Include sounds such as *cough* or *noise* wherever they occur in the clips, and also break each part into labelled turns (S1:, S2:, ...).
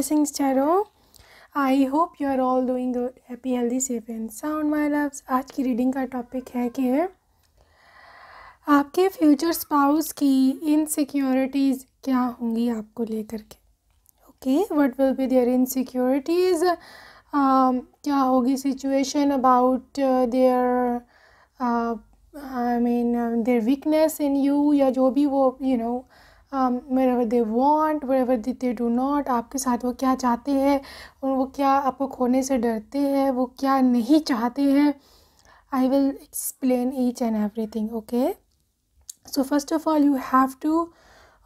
S1: blessings, चारो I hope you are all doing good happy healthy safe and sound my loves आज की reading का topic है कि आपके फ्यूचर स्पाउस की इनसिक्योरिटीज़ क्या होंगी आपको लेकर के okay what will be their insecurities क्या होगी situation about their I mean their weakness in you या जो भी वो you you know know, where they want where they do not आपके साथ वो क्या चाहते हैं वो क्या आपको खोने से डरते हैं वो क्या नहीं चाहते हैं I will explain each and every thing okay so first of all you have to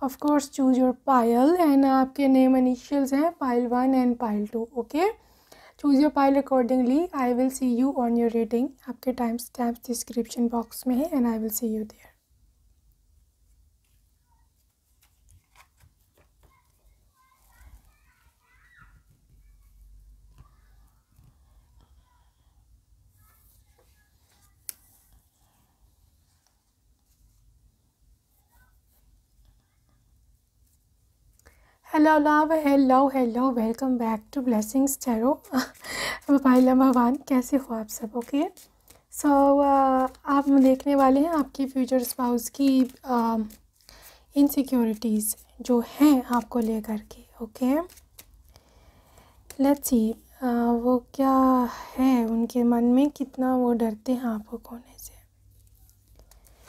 S1: of course choose your pile and आपके नेम इनिशियल्स हैं pile one and pile two okay choose your pile accordingly I will see you on your reading आपके time stamp description box में है and I will see you there hello love hello hello welcome back to blessings mobile number one कैसे हो आप सब okay so uh, आप देखने वाले हैं आपके फ्यूचर स्पाउस की इनसिक्योरिटीज़ um, uh, जो हैं आपको लेकर के ओके लेट्स सी वो क्या है उनके मन में कितना वो डरते हैं आपको कोने से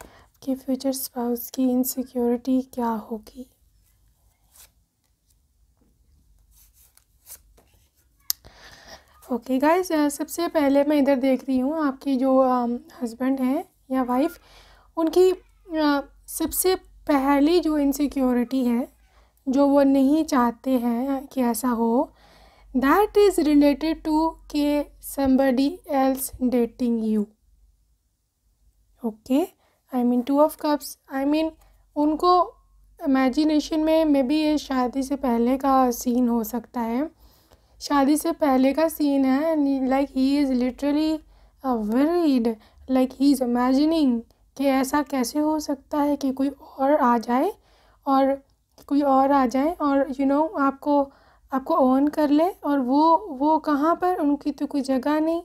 S1: आपके फ्यूचर स्पाउस की इनसिक्योरिटी क्या होगी ओके okay गाइस सबसे पहले मैं इधर देख रही हूँ आपकी जो हस्बैंड हैं या वाइफ उनकी सबसे पहली जो इनसिक्योरिटी है जो वो नहीं चाहते हैं कि ऐसा हो दैट इज़ रिलेटेड टू के somebody else dating you okay I mean two of cups I mean उनको इमेजिनेशन में मे बी ये शादी से पहले का सीन हो सकता है शादी से पहले का सीन है like he is literally worried like he is imagining कि ऐसा कैसे हो सकता है कि कोई और आ जाए और कोई और आ जाए और यू you नो know, आपको आपको ऑन कर ले और वो वो कहाँ पर उनकी तो कोई जगह नहीं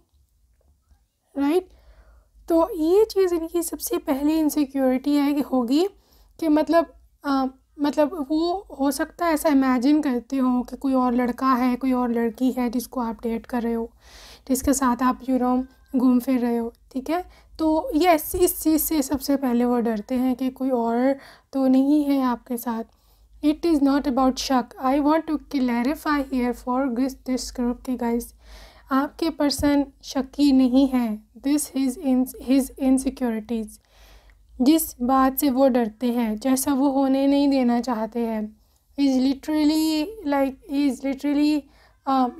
S1: राइट right? तो ये चीज़ इनकी सबसे पहली इनसिक्योरिटी है कि होगी कि मतलब मतलब वो हो सकता है ऐसा इमेजिन करते हो कि कोई और लड़का है कोई और लड़की है जिसको आप डेट कर रहे हो जिसके साथ आप यू नो घूम फिर रहे हो ठीक है तो ये इस चीज़ से सबसे पहले वो डरते हैं कि कोई और तो नहीं है आपके साथ इट इज़ नॉट अबाउट शक I want to clarify here for guess this group के गाइज आपके पर्सन शकी नहीं है this his in his insecurities जिस बात से वो डरते हैं जैसा वो होने नहीं देना चाहते हैं is literally like is literally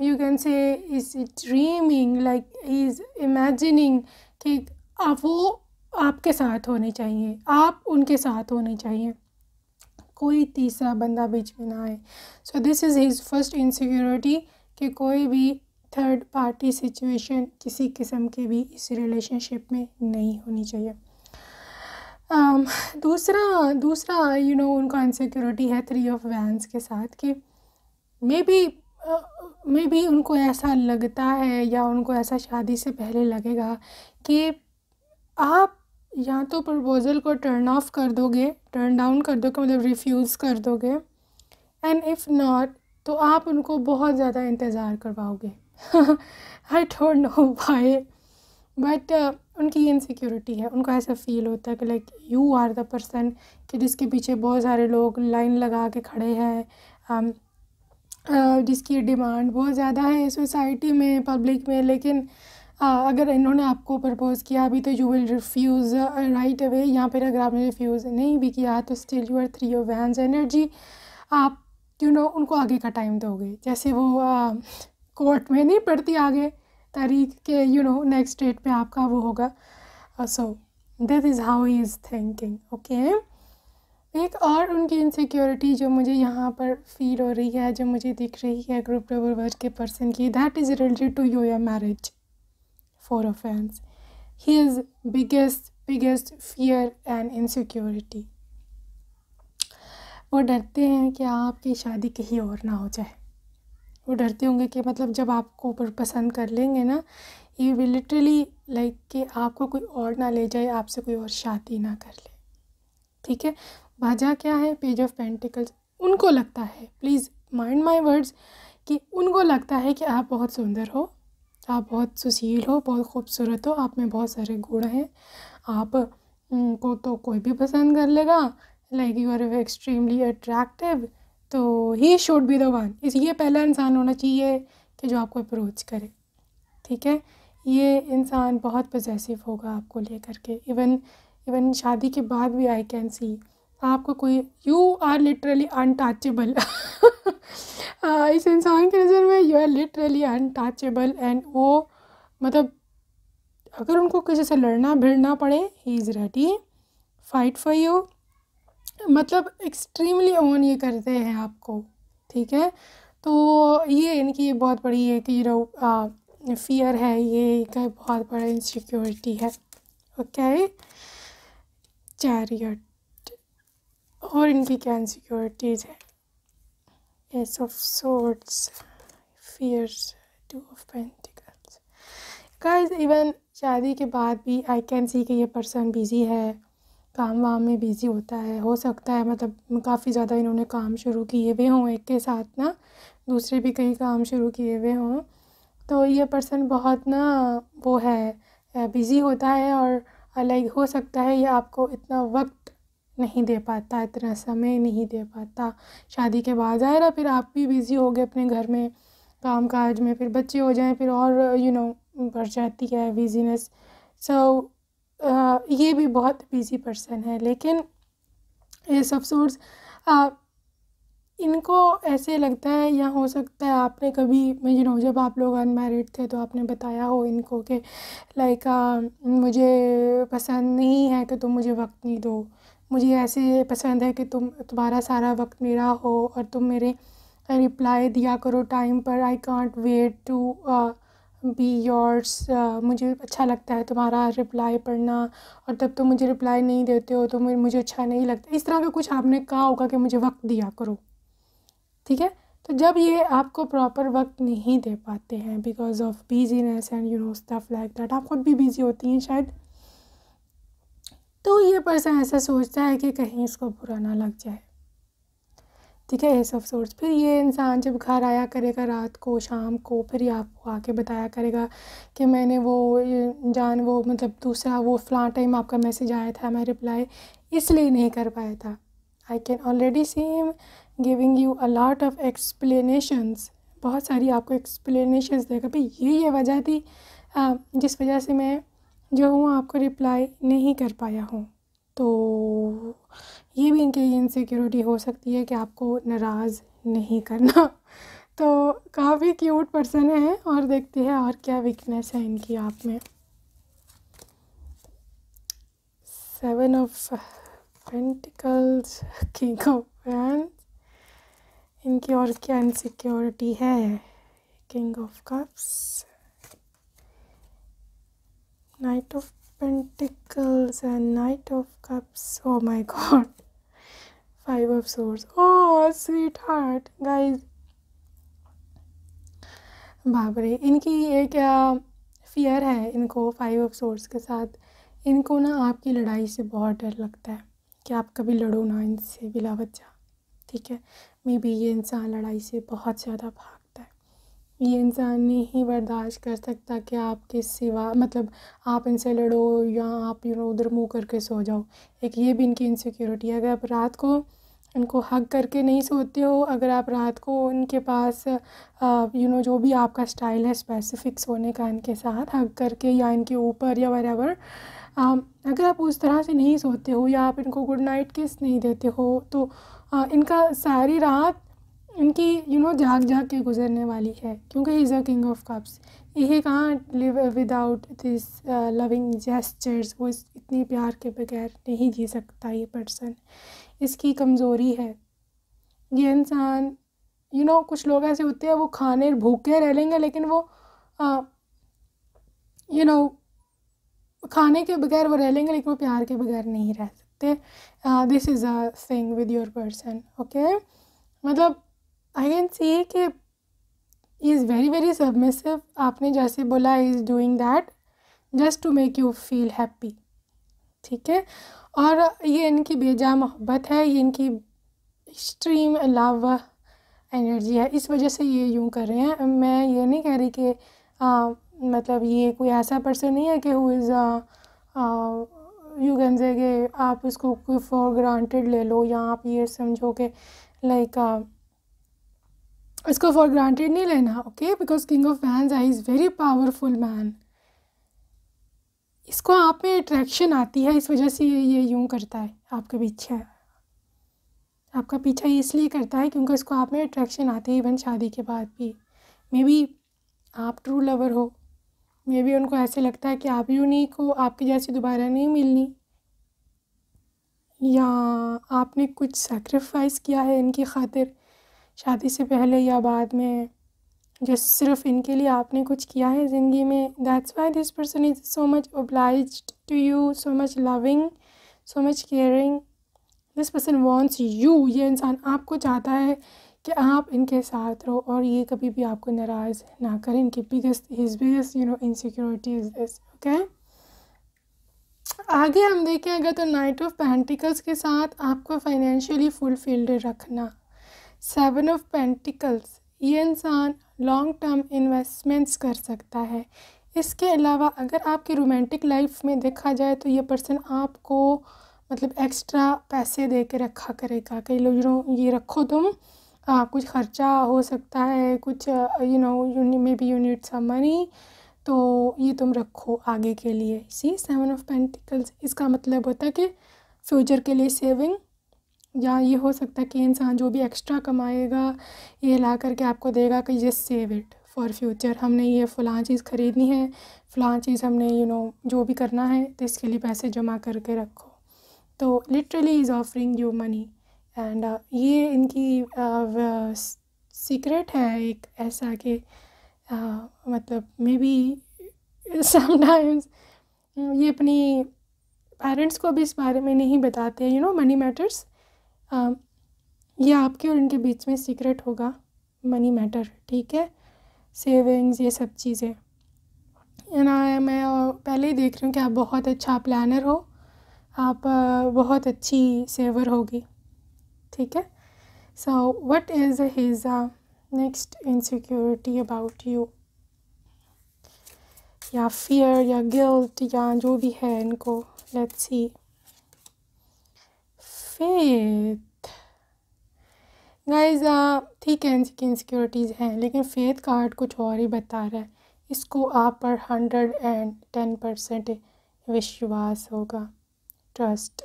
S1: you can say is dreaming like is imagining कि आप वो आपके साथ होने चाहिए आप उनके साथ होने चाहिए कोई तीसरा बंदा बीच में ना आए so this is his first insecurity कि कोई भी थर्ड पार्टी सिचुएशन किसी किस्म के भी इस रिलेशनशिप में नहीं होनी चाहिए Um, दूसरा दूसरा यू नो उनका इनसिक्योरिटी है थ्री ऑफ वैंस के साथ कि मे बी मे बी उनको ऐसा लगता है या उनको ऐसा शादी से पहले लगेगा कि आप या तो प्रपोज़ल को टर्न ऑफ कर दोगे टर्न डाउन कर दोगे मतलब रिफ्यूज़ कर दोगे एंड इफ़ नॉट तो आप उनको बहुत ज़्यादा इंतज़ार करवाओगे आई डोंट नो भाई बट uh, उनकी ये इनसिक्योरिटी है उनको ऐसा फील होता है कि like you are the person कि जिसके पीछे बहुत सारे लोग लाइन लगा के खड़े हैं um, uh, जिसकी डिमांड बहुत ज़्यादा है सोसाइटी में पब्लिक में लेकिन uh, अगर इन्होंने आपको प्रपोज़ किया अभी तो you will refuse right away यहाँ पर अगर आपने रिफ्यूज़ नहीं भी किया तो still you are three your wands energy आप यू you नो know, उनको आगे का टाइम दोगे जैसे वो कोर्ट में नहीं पढ़ती आगे तारीख के यू नो नेक्स्ट डेट पे आपका वो होगा so that is how he is thinking okay एक और उनकी इनसिक्योरिटी जो मुझे यहाँ पर फील हो रही है जो मुझे दिख रही है ग्रुप टेबल वर्क के पर्सन की that is related to your marriage for offence he is biggest biggest fear and insecurity वो डरते हैं कि आपकी शादी कहीं और ना हो जाए वो डरते होंगे कि मतलब जब आपको ऊपर पसंद कर लेंगे ना ये विल लिटरली लाइक कि आपको कोई और ना ले जाए आपसे कोई और शादी ना कर ले ठीक है वजह क्या है पेज ऑफ पेंटिकल्स उनको लगता है प्लीज़ माइंड माई वर्ड्स कि उनको लगता है कि आप बहुत सुंदर हो आप बहुत सुशील हो बहुत खूबसूरत हो आप में बहुत सारे गुण हैं आप को तो कोई भी पसंद कर लेगा like you are extremely attractive तो he should be the one इस ये पहला इंसान होना चाहिए कि जो आपको अप्रोच करे ठीक है ये इंसान बहुत पजेसिव होगा आपको ले करके इवन इवन शादी के बाद भी आई कैन सी आपको कोई यू आर लिटरली अनटचेबल इस इंसान की नज़र में you are literally untouchable and वो मतलब अगर उनको किसी से लड़ना भिड़ना पड़े he is ready fight for you मतलब एक्सट्रीमली ऑन ये करते हैं आपको ठीक है तो ये इनकी ये बहुत बड़ी है कि रो फियर है ये का बहुत बड़ा इनसिक्योरिटी है ओके चैरियट और इनकी क्या इनसिक्योरिटीज़ है ace of swords fears two of pentacles guys even शादी के बाद भी आई कैन सी कि ये पर्सन बिजी है काम वाम में बिज़ी होता है हो सकता है मतलब काफ़ी ज़्यादा इन्होंने काम शुरू किए हुए हों एक के साथ ना दूसरे भी कई काम शुरू किए हुए हों तो ये पर्सन बहुत ना वो है बिज़ी होता है और लाइक हो सकता है ये आपको इतना वक्त नहीं दे पाता इतना समय नहीं दे पाता शादी के बाद आए ना फिर आप भी बिज़ी हो गए अपने घर में काम काज में फिर बच्चे हो जाएँ फिर और यू you नो know, बढ़ जाती है बिजीनेस सो so, ये भी बहुत बिजी पर्सन है लेकिन ये सब सोर्स इनको ऐसे लगता है या हो सकता है आपने कभी यू नो जब आप लोग अनमेरिड थे तो आपने बताया हो इनको कि लाइक मुझे पसंद नहीं है कि तुम मुझे वक्त नहीं दो मुझे ऐसे पसंद है कि तुम तुम्हारा सारा वक्त मेरा हो और तुम मेरे रिप्लाई दिया करो टाइम पर I can't wait to be yours uh, मुझे अच्छा लगता है तुम्हारा रिप्लाई पढ़ना और तब तो मुझे रिप्लाई नहीं देते हो तो मुझे अच्छा नहीं लगता इस तरह का कुछ आपने कहा होगा कि मुझे वक्त दिया करो ठीक है तो जब ये आपको प्रॉपर वक्त नहीं दे पाते हैं because of busyness and you know stuff like that आप खुद भी बिज़ी होती हैं शायद तो ये पर्सन ऐसा सोचता है कि कहीं इसको बुरा ना लग जाए ठीक है एस ऑफ सोर्स फिर ये इंसान जब घर आया करेगा रात को शाम को फिर ये आपको आके बताया करेगा कि मैंने वो जान वो मतलब दूसरा वो फ़लाँ टाइम आपका मैसेज आया था मैं रिप्लाई इसलिए नहीं कर पाया था I can already see him giving you a lot of explanations बहुत सारी आपको एक्सप्लेनेशंस देगा भाई ये ये वजह थी जिस वजह से मैं जो हूँ आपको रिप्लाई नहीं कर पाया हूँ तो ये भी इनकी इनसिक्योरिटी हो सकती है कि आपको नाराज़ नहीं करना *laughs* तो काफ़ी क्यूट पर्सन है और देखते हैं और क्या वीकनेस है इनकी आप में seven of pentacles king of wands इनकी और क्या इनसिक्योरिटी है king of cups knight of pentacles and knight of cups oh my *laughs* god five of swords oh sweetheart guys बाबरे इनकी ये क्या फियर है इनको फाइव ऑफ सोर्स के साथ इनको ना आपकी लड़ाई से बहुत डर लगता है कि आप कभी लड़ो ना इनसे बिला बच्चा ठीक है मे बी ये इंसान लड़ाई से बहुत ज़्यादा भाग ये इंसान नहीं बर्दाश्त कर सकता कि आपके सिवा मतलब आप इनसे लड़ो या आप यू नो उधर मुँह करके सो जाओ एक ये भी इनकी इनसिक्योरिटी है अगर आप रात को इनको हक करके नहीं सोते हो अगर आप रात को उनके पास यू नो जो भी आपका स्टाइल है स्पेसिफिक सोने का इनके साथ हक करके या इनके ऊपर या वरेवर अगर आप उस तरह से नहीं सोते हो या आप इनको गुड नाइट किस नहीं देते हो तो आ, इनका सारी रात इनकी यू नो झाक झाक के गुजरने वाली है क्योंकि is a king of cups ये कहाँ live without this loving gestures वो इतनी प्यार के बगैर नहीं जी सकता ये पर्सन इसकी कमज़ोरी है ये इंसान यू नो कुछ लोग ऐसे होते हैं वो खाने भूखे रह लेंगे लेकिन वो यू uh, नो खाने के बगैर वो रह लेंगे लेकिन वो प्यार के बगैर नहीं रह सकते this is a thing with your person okay मतलब आई कैन सी कि इज़ वेरी वेरी सबमिसिव आपने जैसे बोला is doing that just to make you feel happy ठीक है और ये इनकी बेजा मोहब्बत है ये इनकी एक्सट्रीम लव एनर्जी है इस वजह से ये यूँ कर रहे हैं मैं ये नहीं कह रही कि आ, मतलब ये कोई ऐसा पर्सन नहीं है कि हु इज़ यू कैन से आप उसको कोई फॉर ग्रांटेड ले लो या आप ये समझो कि लाइक इसको फॉर ग्रांटेड नहीं लेना okay because king of wands I is very powerful man इसको आप में अट्रैक्शन आती है इस वजह से ये ये यूँ करता है आपके पीछे आपका पीछा इसलिए करता है क्योंकि इसको आप में अट्रैक्शन आती है इवन शादी के बाद भी मे बी आप ट्रू लवर हो मे बी उनको ऐसे लगता है कि आप यूनिक हो आपकी जैसी दोबारा नहीं मिलनी या आपने कुछ सेक्रीफाइस किया है इनकी खातिर शादी से पहले या बाद में जो सिर्फ इनके लिए आपने कुछ किया है ज़िंदगी में that's why this person is so much oblige to you so much loving so much caring this person wants you ये इंसान आपको चाहता है कि आप इनके साथ रहो और ये कभी भी आपको नाराज़ ना करें इनकी biggest his biggest you know insecurity is this okay आगे हम देखें अगर तो नाइट ऑफ पेंटिकल्स के साथ आपको फाइनेंशियली फुलफिल्ड रखना सेवन ऑफ पेंटिकल्स ये इंसान लॉन्ग टर्म इन्वेस्टमेंट्स कर सकता है इसके अलावा अगर आपकी रोमांटिक लाइफ में देखा जाए तो ये पर्सन आपको मतलब एक्स्ट्रा पैसे दे के रखा करेगा कई लोग ये रखो तुम आ, कुछ ख़र्चा हो सकता है कुछ you know may be you need some money तो ये तुम रखो आगे के लिए सी सेवन ऑफ पेंटिकल्स इसका मतलब होता है कि फ्यूचर के लिए सेविंग या ये हो सकता है कि इंसान जो भी एक्स्ट्रा कमाएगा ये ला करके आपको देगा कि just save it for future हमने ये फ़लाँ चीज़ ख़रीदनी है फ़लाँ चीज़ हमने यू you नो know, जो भी करना है तो इसके लिए पैसे जमा करके रखो तो literally is offering you money and ये इनकी सीक्रेट uh, है एक ऐसा कि uh, मतलब मे बी समाइम्स ये अपनी पेरेंट्स को भी इस बारे में नहीं बताते यू नो मनी मैटर्स ये आपके और इनके बीच में सीक्रेट होगा मनी मैटर ठीक है सेविंग्स ये सब चीज़ें ना मैं पहले ही देख रही हूँ कि आप बहुत अच्छा प्लानर हो आप बहुत अच्छी सेवर होगी ठीक है so what is his next insecurity about you या फियर या गिल्ट या जो भी है इनको लेट्स सी फेथ गाइज ठीक है इनकी इनसिक्योरिटीज़ हैं लेकिन फेथ कार्ड कुछ और ही बता रहा है इसको आप पर हंड्रेड एंड टेन परसेंट विश्वास होगा ट्रस्ट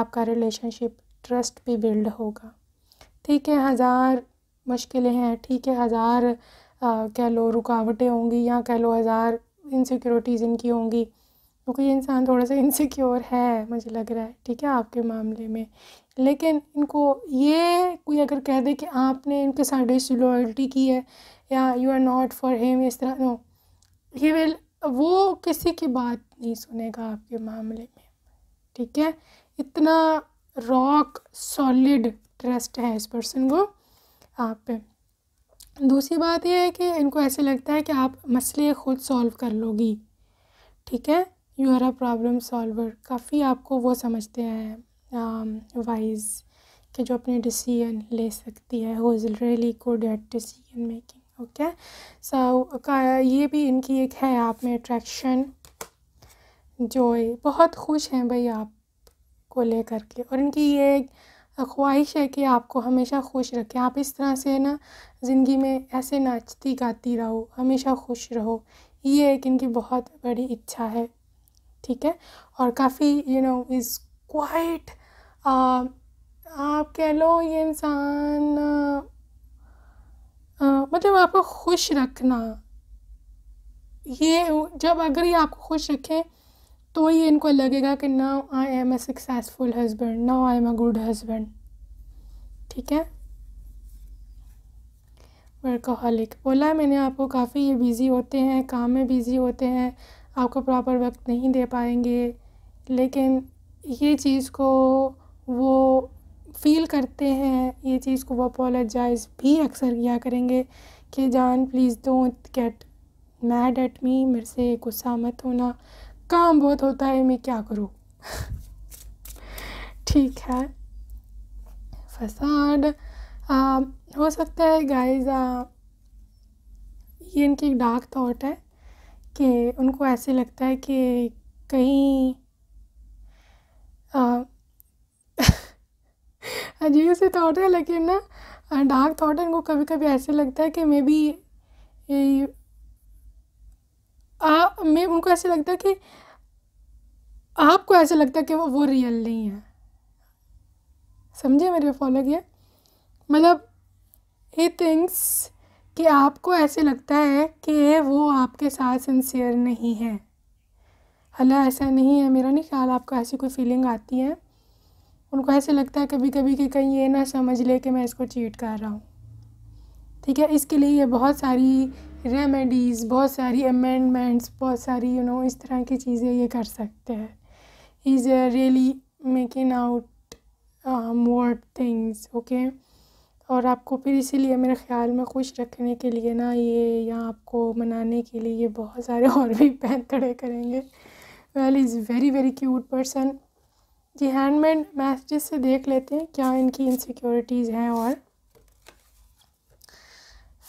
S1: आपका रिलेशनशिप ट्रस्ट पे बिल्ड होगा ठीक है हज़ार मुश्किलें हैं ठीक है हज़ार कह लो रुकावटें होंगी या कह लो हज़ार इनसिक्योरिटीज़ इनकी होंगी तो ये इंसान थोड़ा सा इनसिक्योर है मुझे लग रहा है ठीक है आपके मामले में लेकिन इनको ये कोई अगर कह दे कि आपने इनके साथ लॉयल्टी की है या you are not for him इस तरह नो ही विल वो किसी की बात नहीं सुनेगा आपके मामले में ठीक है इतना रॉक सॉलिड ट्रस्ट है इस पर्सन को आप पे दूसरी बात यह है कि इनको ऐसे लगता है कि आप मसले ख़ुद सॉल्व कर लोगी ठीक है you are a problem solver काफ़ी आपको वो समझते हैं वाइज um, कि जो अपने डिसीजन ले सकती है who is really good at decision making okay so ये भी इनकी एक है आप में अट्रैक्शन जो बहुत खुश हैं भाई आप को ले करके और इनकी ये एक ख्वाहिश है कि आपको हमेशा खुश रखें आप इस तरह से ना ज़िंदगी में ऐसे नाचती गाती रहो हमेशा खुश रहो ये एक इनकी बहुत बड़ी इच्छा है ठीक है और काफ़ी यू नो इज़ क्वाइट आप कह लो ये इंसान uh, uh, मतलब आपको खुश रखना ये जब अगर ये आपको खुश रखें तो ही इनको लगेगा कि now I am a successful husband now I am a good husband ठीक है वर्कोहलिक बोला मैंने आपको काफ़ी ये बिज़ी होते हैं काम में बिज़ी होते हैं आपको प्रॉपर वक्त नहीं दे पाएंगे लेकिन ये चीज़ को वो फील करते हैं ये चीज़ को वो अपोलोजाइज भी अक्सर किया करेंगे कि जान please don't get mad at me मेरे से गुस्सा मत होना काम बहुत होता है मैं क्या करूँ *laughs* ठीक है फसाड हो सकता है गाइस ये इनकी एक डार्क थाट है कि उनको ऐसे लगता है कि कहीं *laughs* अजीब से थॉट है लेकिन ना डार्क थॉट है उनको कभी कभी ऐसे लगता है कि मे बी मैं उनको ऐसे लगता है कि आपको ऐसे लगता है कि वो वो रियल नहीं है समझे मेरे फॉलो किया मतलब ही थिंक्स कि आपको ऐसे लगता है कि वो आपके साथ सिंसियर नहीं है हला ऐसा नहीं है मेरा नहीं ख्याल आपको ऐसी कोई फीलिंग आती है उनको ऐसे लगता है कभी कभी कि कहीं ये ना समझ ले कि मैं इसको चीट कर रहा हूँ ठीक है इसके लिए ये बहुत सारी रेमेडीज़ बहुत सारी अमेंडमेंट्स बहुत सारी यू you नो know, इस तरह की चीज़ें ये कर सकते हैं is really making out more things okay और आपको फिर इसीलिए मेरे ख़्याल में खुश रखने के लिए ना ये या आपको मनाने के लिए ये बहुत सारे और भी पैन खड़े करेंगे well is very very cute person जी हैंडमेड मैसेजेस से देख लेते हैं क्या इनकी इनसिक्योरिटीज़ हैं और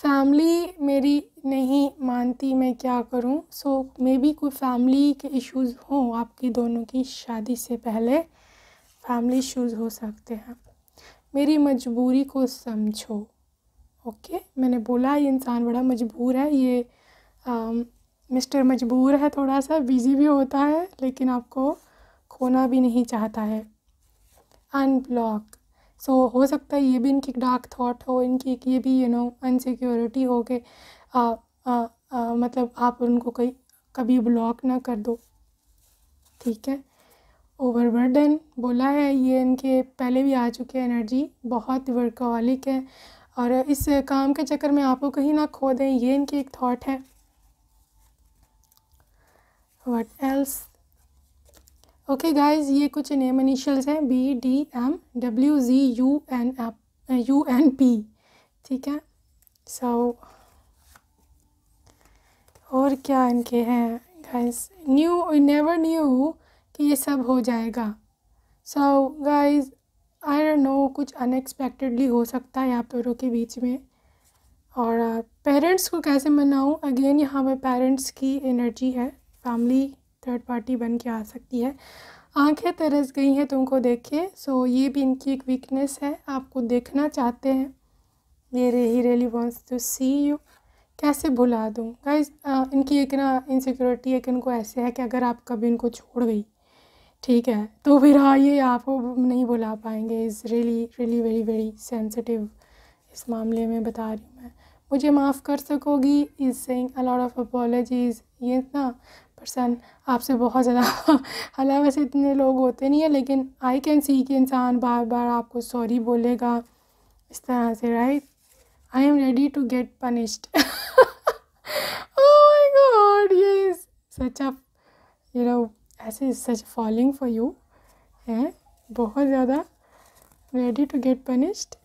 S1: फैमिली मेरी नहीं मानती मैं क्या करूं सो मे बी कोई फैमिली के इश्यूज़ हों आपकी दोनों की शादी से पहले फैमिली इश्यूज़ हो सकते हैं मेरी मजबूरी को समझो ओके मैंने बोला ये इंसान बड़ा मजबूर है ये मिस्टर मजबूर है थोड़ा सा बिज़ी भी होता है लेकिन आपको खोना भी नहीं चाहता है अनब्लॉक सो so, हो सकता है ये भी इनकी डार्क थाट हो इनकी ये भी यू नो अनसिक्योरिटी हो के आ, आ, आ, मतलब आप उनको कहीं कभी ब्लॉक ना कर दो ठीक है ओवरबर्डन बोला है ये इनके पहले भी आ चुके हैं एनर्जी बहुत वर्कहॉलिक है और इस काम के चक्कर में आपको कहीं ना खो दें ये इनकी एक थाट है वट एल्स ओके गाइस ये कुछ नेम इनिशियल्स हैं B D M W G U N F U N P ठीक है सो so, और क्या इनके हैं गाइस न्यू नेवर न्यू कि ये सब हो जाएगा so guys I don't know कुछ अनएक्सपेक्टेडली हो सकता है आप दोनों के बीच में और पेरेंट्स uh, को कैसे मनाऊँ अगेन यहाँ पर पेरेंट्स की एनर्जी है फैमिली थर्ड पार्टी बन के आ सकती है आंखें तरस गई हैं तुमको देखे सो ये भी इनकी एक वीकनेस है आपको देखना चाहते हैं ये रे he really wants to see you कैसे भुला दूँ गाइज uh, इनकी एक ना इनसिक्योरिटी एक इनको ऐसे है कि अगर आप कभी इनको छोड़ गई ठीक है तो फिर हाँ ये आपको नहीं बुला पाएंगे is really really very very sensitive इस मामले में बता रही हूँ मैं मुझे माफ़ कर सकोगी is saying lot of apologies ये ना पर्सन आपसे बहुत ज़्यादा *laughs* हालांकि वैसे इतने लोग होते नहीं हैं लेकिन आई कैन सी कि इंसान बार बार आपको सॉरी बोलेगा इस तरह से right I am ready to get punished my god such a you know ऐसे is such following for you है बहुत ज़्यादा ready to get punished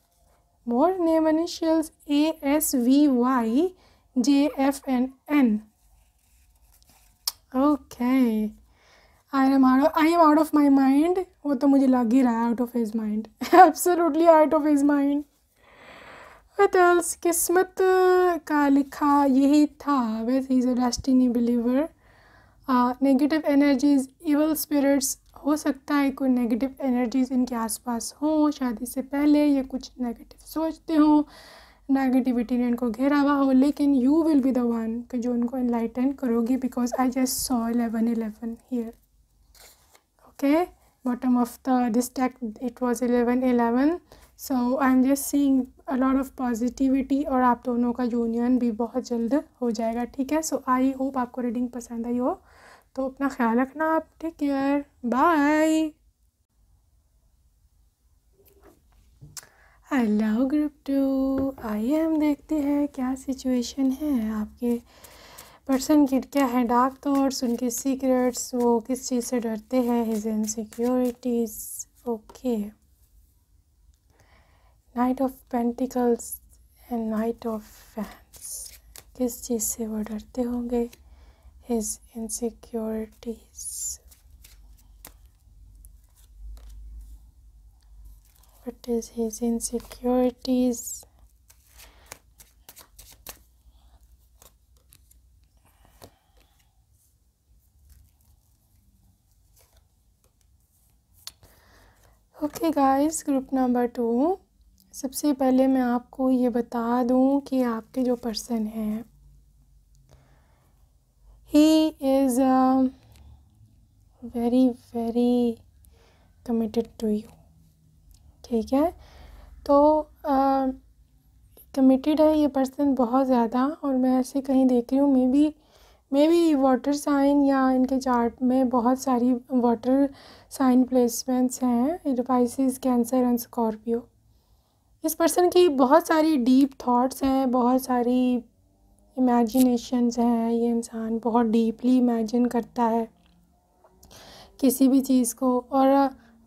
S1: more name initials A S V Y J F N N okay I am I am out of my mind वो तो मुझे लग ही रहा है out of his mind absolutely out of his mind किस्मत का लिखा यही था वैसे is a destiny believer negative energies evil spirits हो सकता है कोई नेगेटिव एनर्जीज़ इनके आसपास हो शादी से पहले या कुछ नेगेटिव सोचते हो नेगेटिविटी ने इनको घेरा हुआ हो लेकिन you will be the one कि जो इनको इनलाइटन करोगी because I just saw eleven eleven here okay bottom of the distract it was eleven eleven so I am just seeing a lot of positivity और आप दोनों का union भी बहुत जल्द हो जाएगा ठीक है सो आई होप आपको रीडिंग पसंद आई हो तो अपना ख्याल रखना आप take care bye hello group two आइए हम देखते हैं क्या सिचुएशन है आपके पर्सन की क्या है डार्क थॉट्स उनके सीक्रेट्स वो किस चीज़ से डरते हैं his insecurities okay knight of pentacles and knight of fans किस चीज़ से वो डरते होंगे his insecurities. What is his insecurities? Okay guys group number two सबसे पहले मैं आपको ये बता दूं कि आपके जो पर्सन हैं he is uh, very very committed to you ठीक है तो कमिटेड um, uh, है ये पर्सन बहुत ज़्यादा और मैं ऐसे कहीं देख रही हूँ may be may be water sign या इनके चार्ट में बहुत सारी वाटर साइन प्लेसमेंट्स हैं रिवाइसिस कैंसर एंड स्कॉर्पियो इस पर्सन की बहुत सारी डीप थॉट्स हैं बहुत सारी इमेजिनेशंस हैं ये इंसान बहुत डीपली इमेजिन करता है किसी भी चीज़ को और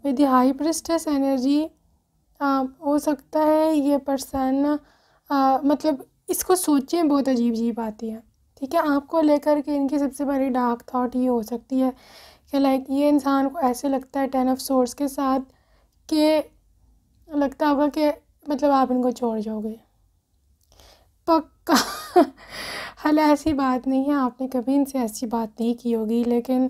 S1: विद हाई प्रिस्टेस एनर्जी हो सकता है ये पर्सन uh, मतलब इसको सोचें बहुत अजीब अजीब आती है ठीक है आपको लेकर के इनकी सबसे बड़ी डार्क थाट ये हो सकती है कि लाइक ये इंसान को ऐसे लगता है टेन ऑफ सोर्स के साथ कि लगता होगा कि मतलब आप इनको छोड़ जाओगे पक्का हल ऐसी बात नहीं है आपने कभी इनसे ऐसी बात नहीं की होगी लेकिन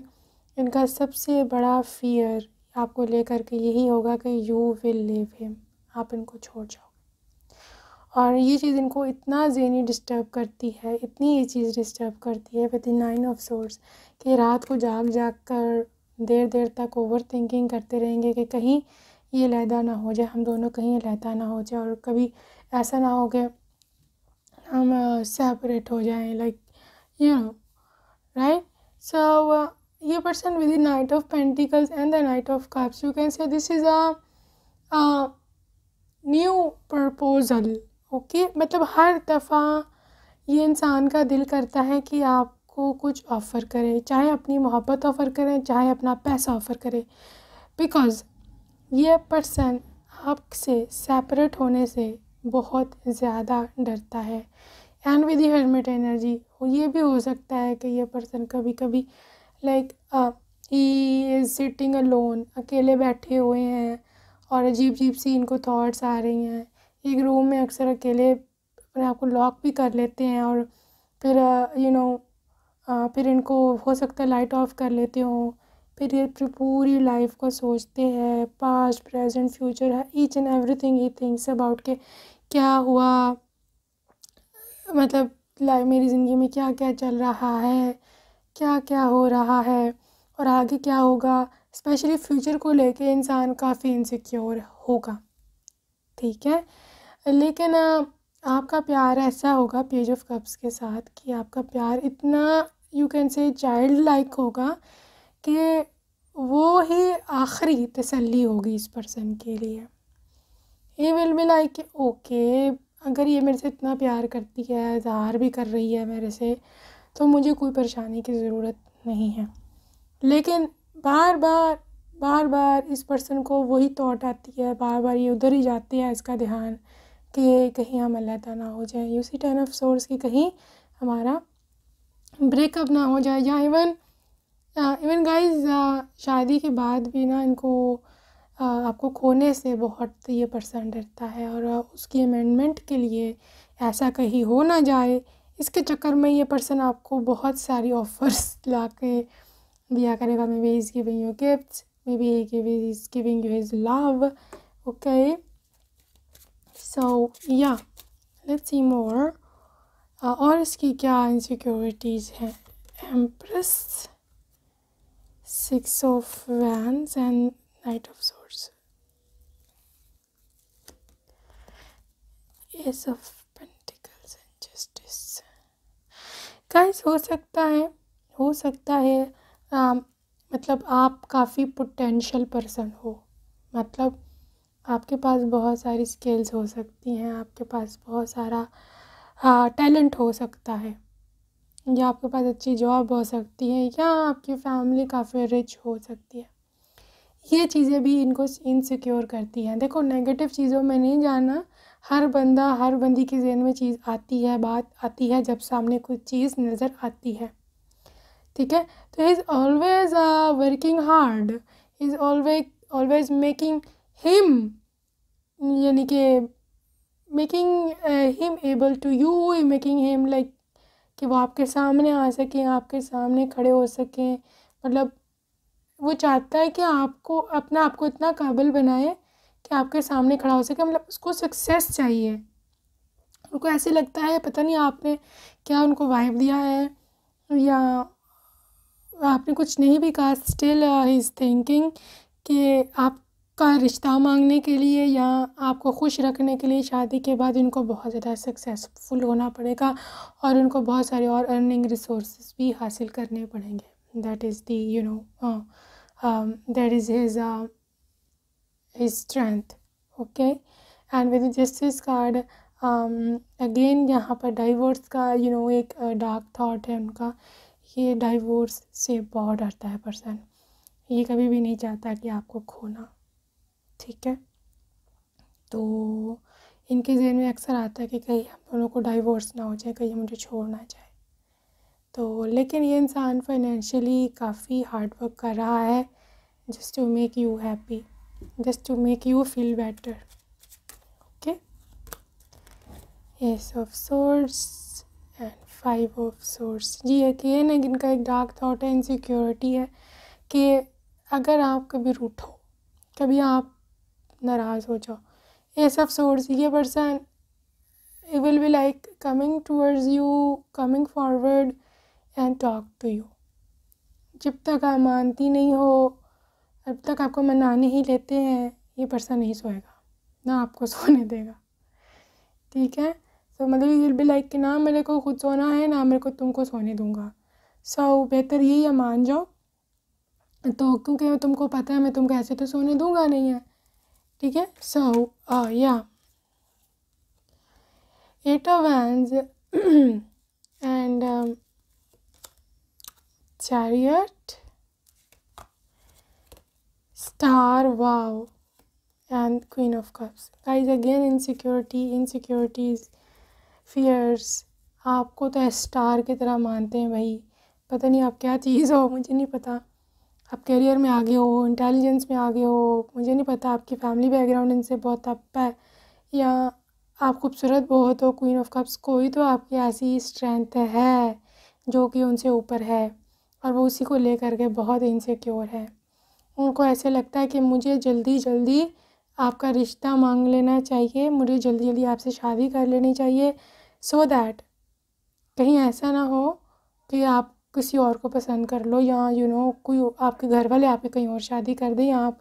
S1: इनका सबसे बड़ा फियर आपको लेकर के यही होगा कि यू विल लिव हिम आप इनको छोड़ जाओगे और ये चीज़ इनको इतना जहनी डिस्टर्ब करती है इतनी ये चीज़ डिस्टर्ब करती है विद नाइन ऑफ सोर्स कि रात को जाग जाग कर देर देर तक ओवर थिंकिंग करते रहेंगे कि कहीं ये लहदा ना हो जाए हम दोनों कहीं लहदा ना हो जाए और कभी ऐसा ना हो कि हम सेपरेट हो जाएं like you know right so ये person with in knight of pentacles and the knight of cups you can say this is a new proposal okay मतलब हर दफ़ा ये इंसान का दिल करता है कि आपको कुछ ऑफ़र करें चाहे अपनी मोहब्बत ऑफ़र करें चाहे अपना पैसा ऑफ़र करें बिकॉज़ ये पर्सन आपसे सेपरेट होने से बहुत ज़्यादा डरता है एंड विद हेलमेट एनर्जी ये भी हो सकता है कि ये पर्सन कभी कभी like he is sitting alone अकेले बैठे हुए हैं और अजीब अजीब सी इनको थाट्स आ रही हैं एक रूम में अक्सर अकेले अपने आप को लॉक भी कर लेते हैं और फिर you uh, know you know, uh, फिर इनको हो सकता है लाइट ऑफ कर लेते हों फिर ये अपनी पूरी लाइफ को सोचते हैं पास्ट प्रेजेंट फ्यूचर है each and everything he things about के क्या हुआ मतलब लाइफ मेरी ज़िंदगी में क्या क्या चल रहा है क्या क्या हो रहा है और आगे क्या होगा स्पेशली फ्यूचर को लेके इंसान काफ़ी इनसिक्योर होगा ठीक है लेकिन आपका प्यार ऐसा होगा पेज ऑफ कप्स के साथ कि आपका प्यार इतना you can say child like होगा कि वो ही आखिरी तसल्ली होगी इस पर्सन के लिए he will be like okay अगर ये मेरे से इतना प्यार करती है इजहार भी कर रही है मेरे से तो मुझे कोई परेशानी की ज़रूरत नहीं है लेकिन बार बार बार बार इस पर्सन को वही तोट आती है बार बार ये उधर ही जाती है इसका ध्यान कि कहीं हम अल्लाह ना हो जाए यूसी टेन ऑफ सोर्स कि कहीं हमारा ब्रेकअप ना हो जाए या इवन इवन गाइस शादी के बाद भी ना इनको uh, आपको खोने से बहुत ये पर्सन डरता है और uh, उसकी अमेंडमेंट के लिए ऐसा कहीं हो ना जाए इसके चक्कर में ये पर्सन आपको बहुत सारी ऑफर्स ला के दिया करेगा maybe is giving you gift maybe is giving you his love okay so yeah let's see more और इसकी क्या इनसिक्योरिटीज़ हैं empress six of wands and knight of swords ace of pentacles and justice guys ho sakta hai ho sakta hai आ, मतलब आप काफ़ी potential person हो मतलब आपके पास बहुत सारी स्किल्स हो सकती हैं आपके पास बहुत सारा टैलेंट हो सकता है या आपके पास अच्छी जॉब हो सकती है या आपकी फैमिली काफ़ी रिच हो सकती है ये चीज़ें भी इनको इनसिक्योर करती हैं देखो नेगेटिव चीज़ों में नहीं जाना हर बंदा हर बंदी के जहन में चीज़ आती है बात आती है जब सामने कुछ चीज़ नज़र आती है ठीक है तो is always working hard is always always making him यानी कि making him able to you making him like कि वो आपके सामने आ सकें आपके सामने खड़े हो सकें मतलब वो चाहता है कि आपको अपना आपको इतना काबिल बनाए कि आपके सामने खड़ा हो सके मतलब उसको सक्सेस चाहिए उनको ऐसे लगता है पता नहीं आपने क्या उनको वाइब दिया है या आपने कुछ नहीं भी कहा स्टिल इज़ थिंकिंग कि आप का रिश्ता मांगने के लिए या आपको खुश रखने के लिए शादी के बाद उनको बहुत ज़्यादा सक्सेसफुल होना पड़ेगा और उनको बहुत सारे और अर्निंग रिसोर्स भी हासिल करने पड़ेंगे that is the you know that is his his strength okay and with justice card again यहाँ पर डाइवोर्स का यू you नो know, एक डार्क uh, थाट है उनका ये डाइवोर्स से बहुत डरता है पर्सन ये कभी भी नहीं चाहता कि आपको खोना ठीक है तो इनके जहन में अक्सर आता है कि कहीं हम दोनों को डाइवोर्स ना हो जाए कहीं मुझे छोड़ ना जाए तो लेकिन ये इंसान फाइनेंशियली काफ़ी हार्ड वर्क कर रहा है just to make you happy just to make you feel better okay ace of swords and five of swords जी है ये ना इनका एक डार्क थाट है इनसिक्योरिटी है कि अगर आप कभी रूठो कभी आप नाराज़ हो जाओ ये सब सोर्स ये person it will be like coming towards you coming forward and talk to you जब तक आप मानती नहीं हो अब तक आपको मनाने ही लेते हैं ये पर्सन नहीं सोएगा ना आपको *laughs* सोने देगा ठीक है तो मतलब ये विल बी लाइक कि ना मेरे को खुद सोना है ना मेरे को तुमको सोने दूंगा सो so, बेहतर यही है मान जाओ तो क्योंकि तुमको पता है मैं तुमको ऐसे तो सोने दूंगा नहीं है ठीक है so yeah eight of and chariot star wow and queen of cups guys again insecurity insecurities fears आपको तो स्टार की तरह मानते हैं भाई पता नहीं आप क्या चीज़ हो मुझे नहीं पता आप करियर में आगे हो इंटेलिजेंस में आगे हो मुझे नहीं पता आपकी फैमिली बैकग्राउंड इनसे बहुत अप है या आप खूबसूरत बहुत हो क्वीन ऑफ कप्स कोई तो आपकी ऐसी स्ट्रेंथ है जो कि उनसे ऊपर है और वो उसी को ले करके बहुत इनसिक्योर है उनको ऐसे लगता है कि मुझे जल्दी जल्दी आपका रिश्ता मांग लेना चाहिए मुझे जल्दी जल्दी आपसे शादी कर लेनी चाहिए सो so दैट कहीं ऐसा ना हो कि आप किसी और को पसंद कर लो या यू नो कोई आपके घर वाले आप कहीं और शादी कर दें या आप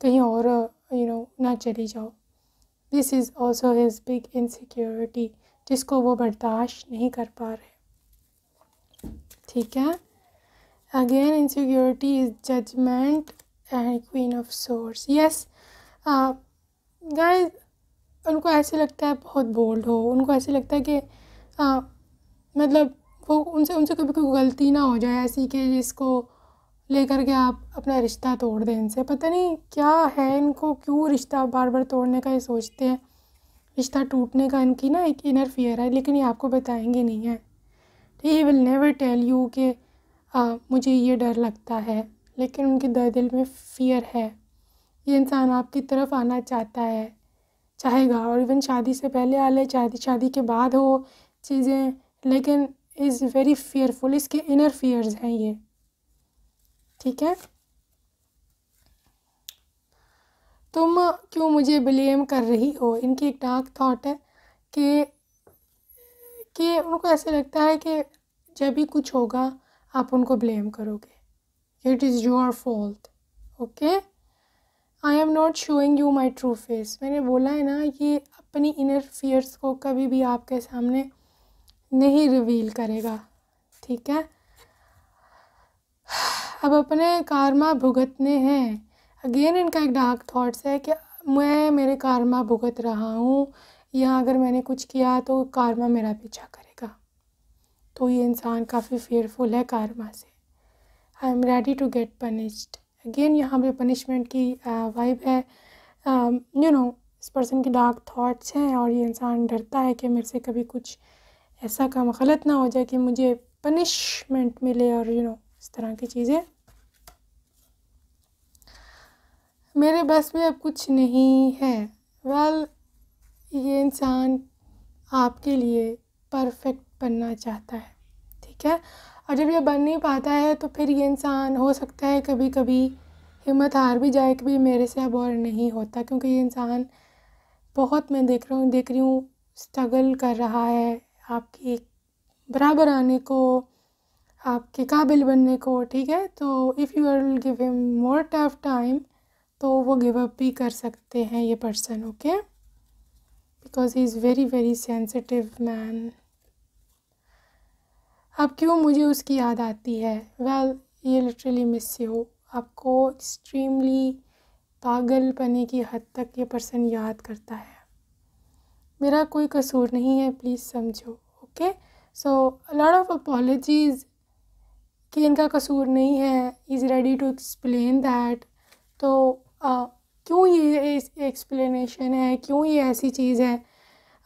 S1: कहीं और यू uh, नो ना चली जाओ this is also his big insecurity जिसको वो बर्दाश्त नहीं कर पा रहे ठीक है again insecurity is judgement and queen of swords yes guys उनको ऐसे लगता है बहुत बोल्ड हो उनको ऐसे लगता है कि uh, मतलब तो उनसे उनसे कभी कोई गलती ना हो जाए ऐसी कि जिसको लेकर के आप अपना रिश्ता तोड़ दें इनसे पता नहीं क्या है इनको क्यों रिश्ता बार बार तोड़ने का ये सोचते हैं रिश्ता टूटने का इनकी ना एक इनर फियर है लेकिन ये आपको बताएंगे नहीं है he will never tell you कि मुझे ये डर लगता है लेकिन उनके दर दिल में फियर है ये इंसान आपकी तरफ आना चाहता है चाहेगा और इवन शादी से पहले आ ले शादी शादी के बाद हो चीज़ें लेकिन इज़ वेरी फेयरफुल इसके इनर फियर्स हैं ये ठीक है तुम क्यों मुझे ब्लेम कर रही हो इनकी एक डार्क थाट है कि कि उनको ऐसे लगता है कि जब भी कुछ होगा आप उनको ब्लेम करोगे it is your fault okay I am not showing you my true face मैंने बोला है ना ये अपनी इनर फियर्स को कभी भी आपके सामने नहीं रिवील करेगा ठीक है अब अपने कारमा भुगतने हैं अगेन इनका एक डार्क थाट्स है कि मैं मेरे कारमा भुगत रहा हूँ या अगर मैंने कुछ किया तो कारमा मेरा पीछा करेगा तो ये इंसान काफ़ी फेयरफुल है कारमा से I am ready to get punished again यहाँ पे पनिशमेंट की वाइब uh, है यू um, नो इस पर्सन के डार्क थाट्स हैं और ये इंसान डरता है कि मेरे से कभी कुछ ऐसा काम गलत ना हो जाए कि मुझे पनिशमेंट मिले और यू नो इस तरह की चीज़ें मेरे बस में अब कुछ नहीं है वेल ये इंसान आपके लिए परफेक्ट बनना चाहता है ठीक है और जब ये बन नहीं पाता है तो फिर ये इंसान हो सकता है कभी कभी हिम्मत हार भी जाए कि मेरे से अब और नहीं होता क्योंकि ये इंसान बहुत मैं देख रहा हूँ देख रही हूँ स्ट्रगल कर रहा है आपकी बराबर आने को आपके काबिल बनने को ठीक है तो if you are give him more tough time तो वो गिव अप भी कर सकते हैं ये person okay because he is very very sensitive man अब क्यों मुझे उसकी याद आती है वेल ये लिटरली मिस यू आपको एक्सट्रीमली पागल पने की हद तक ये पर्सन याद करता है मेरा कोई कसूर नहीं है प्लीज़ समझो okay so lot of apologies कि इनका कसूर नहीं है is ready to explain that तो uh, क्यों ये एक्सप्लेनेशन है क्यों ये ऐसी चीज़ है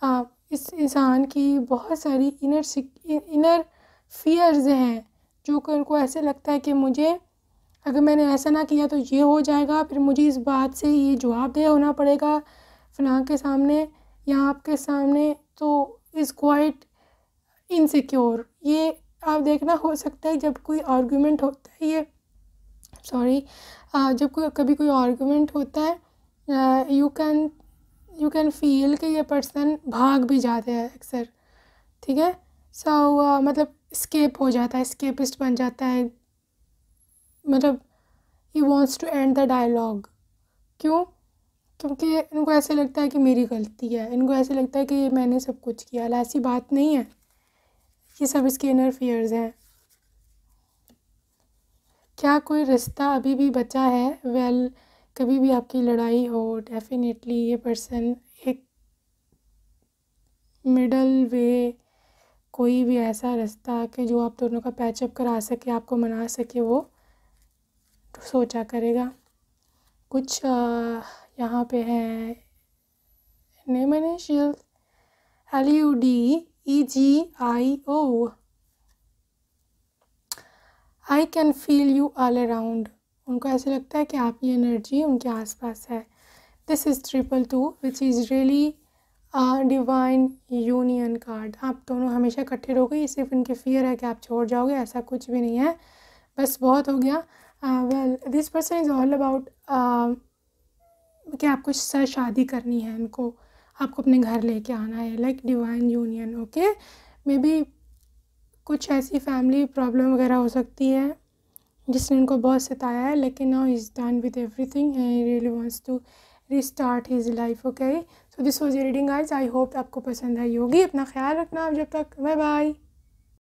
S1: uh, इस इंसान की बहुत सारी इनर इनर फियर्स हैं जो कि उनको ऐसे लगता है कि मुझे अगर मैंने ऐसा ना किया तो ये हो जाएगा फिर मुझे इस बात से ये जवाबदेह होना पड़ेगा फ़लाँ के सामने या आपके सामने तो इज़ क्वाइट इनसिक्योर ये आप देखना हो सकता है जब कोई आर्गूमेंट होता है ये सॉरी जब कोई कभी कोई आर्गूमेंट होता है you can you can feel कि ये पर्सन भाग भी जाते हैं अक्सर ठीक है सो so, uh, मतलब स्केप हो जाता है स्केपिस्ट बन जाता है मतलब he wants to end the dialogue क्यों क्योंकि इनको ऐसे लगता है कि मेरी गलती है इनको ऐसे लगता है कि मैंने सब कुछ किया ऐसी बात नहीं है ये सब इसके इनर फियर्स हैं क्या कोई रिश्ता अभी भी बचा है वेल well, कभी भी आपकी लड़ाई हो डेफिनेटली ये पर्सन एक मिडल वे कोई भी ऐसा रास्ता कि जो आप दोनों का पैचअप करा सके आपको मना सके वो सोचा करेगा कुछ यहाँ पे है नेमनेशियल L U D E G I O I can feel you all around उनको ऐसे लगता है कि आपकी एनर्जी उनके आसपास है this is triple two which is really divine union card आप दोनों हमेशा इकट्ठे रहोगे ये सिर्फ इनके फियर है कि आप छोड़ जाओगे ऐसा कुछ भी नहीं है बस बहुत हो गया well this person is all about कि आपको सर शादी करनी है इनको आपको अपने घर लेके आना है like divine union okay maybe कुछ ऐसी फैमिली प्रॉब्लम वगैरह हो सकती है जिसने इनको बहुत सताया है लेकिन now is done with everything and really wants to restart his life okay so this was reading eyes I hope आपको पसंद आई होगी अपना ख्याल रखना आप जब तक बाय बाय